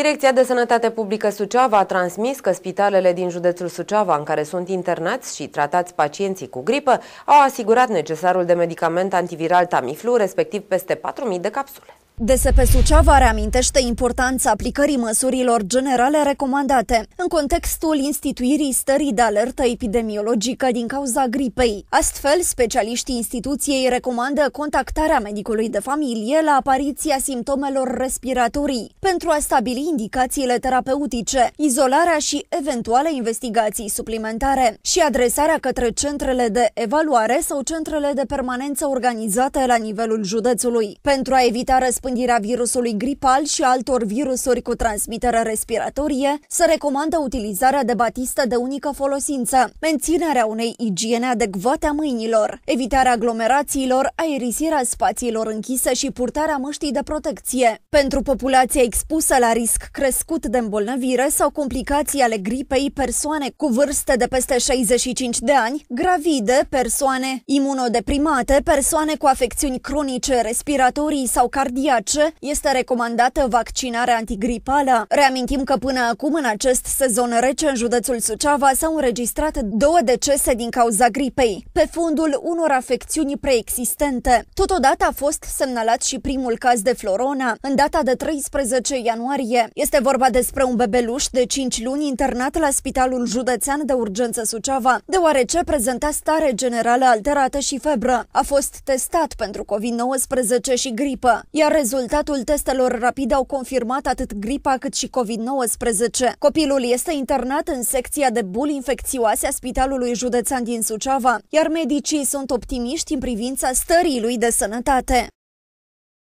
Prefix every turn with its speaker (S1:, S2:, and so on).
S1: Direcția de Sănătate Publică Suceava a transmis că spitalele din județul Suceava, în care sunt internați și tratați pacienții cu gripă, au asigurat necesarul de medicament antiviral Tamiflu, respectiv peste 4.000 de capsule.
S2: DSP Suceava reamintește importanța aplicării măsurilor generale recomandate în contextul instituirii stării de alertă epidemiologică din cauza gripei. Astfel, specialiștii instituției recomandă contactarea medicului de familie la apariția simptomelor respiratorii pentru a stabili indicațiile terapeutice, izolarea și eventuale investigații suplimentare și adresarea către centrele de evaluare sau centrele de permanență organizate la nivelul județului. Pentru a evita răspuns răspândirea virusului gripal și altor virusuri cu transmitere respiratorie, se recomandă utilizarea de batistă de unică folosință, menținerea unei igiene adecvate a mâinilor, evitarea aglomerațiilor, aerisirea spațiilor închise și purtarea măștii de protecție. Pentru populația expusă la risc crescut de îmbolnăvire sau complicații ale gripei, persoane cu vârste de peste 65 de ani, gravide, persoane imunodeprimate, persoane cu afecțiuni cronice, respiratorii sau cardiace, ceea ce este recomandată vaccinarea antigripală. Reamintim că până acum, în acest sezon rece, în județul Suceava s-au înregistrat două decese din cauza gripei, pe fundul unor afecțiuni preexistente. Totodată a fost semnalat și primul caz de florona, în data de 13 ianuarie. Este vorba despre un bebeluș de 5 luni internat la Spitalul Județean de Urgență Suceava, deoarece prezenta stare generală alterată și febră. A fost testat pentru COVID-19 și gripă, iar Rezultatul testelor rapide au confirmat atât gripa cât și COVID-19. Copilul este internat în secția de boli infecțioase a Spitalului Județean din Suceava, iar medicii sunt optimiști în privința stării lui de sănătate.